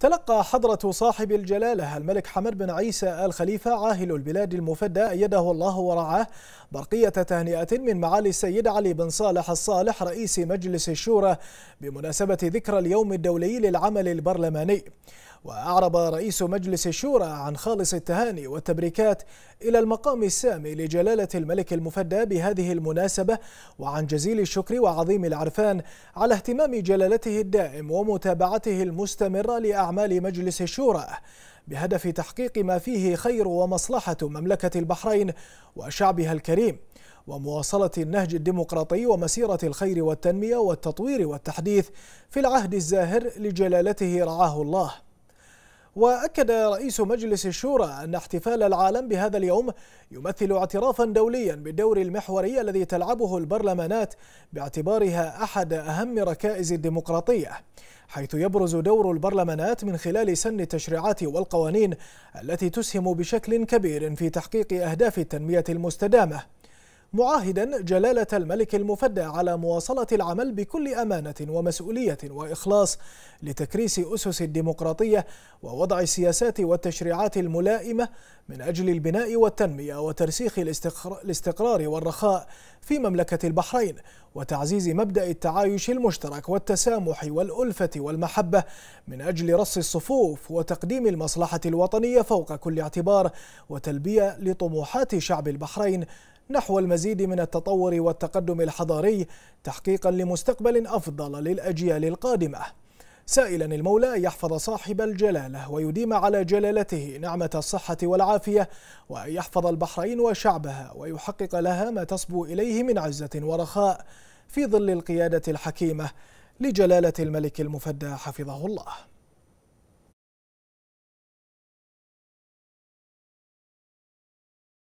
تلقى حضرة صاحب الجلالة الملك حمد بن عيسى آل خليفة عاهل البلاد المفدى أيده الله ورعاه برقية تهنئة من معالي السيد علي بن صالح الصالح رئيس مجلس الشورى بمناسبة ذكرى اليوم الدولي للعمل البرلماني وأعرب رئيس مجلس الشورى عن خالص التهاني والتبريكات إلى المقام السامي لجلالة الملك المفدى بهذه المناسبة وعن جزيل الشكر وعظيم العرفان على اهتمام جلالته الدائم ومتابعته المستمرة لأعمال مجلس الشورى بهدف تحقيق ما فيه خير ومصلحة مملكة البحرين وشعبها الكريم ومواصلة النهج الديمقراطي ومسيرة الخير والتنمية والتطوير والتحديث في العهد الزاهر لجلالته رعاه الله وأكد رئيس مجلس الشورى أن احتفال العالم بهذا اليوم يمثل اعترافا دوليا بالدور المحوري الذي تلعبه البرلمانات باعتبارها أحد أهم ركائز الديمقراطية حيث يبرز دور البرلمانات من خلال سن التشريعات والقوانين التي تسهم بشكل كبير في تحقيق أهداف التنمية المستدامة معاهدا جلالة الملك المفدى على مواصلة العمل بكل أمانة ومسؤولية وإخلاص لتكريس أسس الديمقراطية ووضع السياسات والتشريعات الملائمة من أجل البناء والتنمية وترسيخ الاستقرار والرخاء في مملكة البحرين وتعزيز مبدأ التعايش المشترك والتسامح والألفة والمحبة من أجل رص الصفوف وتقديم المصلحة الوطنية فوق كل اعتبار وتلبية لطموحات شعب البحرين نحو المزيد من التطور والتقدم الحضاري تحقيقا لمستقبل أفضل للأجيال القادمة سائلا المولى يحفظ صاحب الجلالة ويديم على جلالته نعمة الصحة والعافية ويحفظ البحرين وشعبها ويحقق لها ما تصبو إليه من عزة ورخاء في ظل القيادة الحكيمة لجلالة الملك المفدى حفظه الله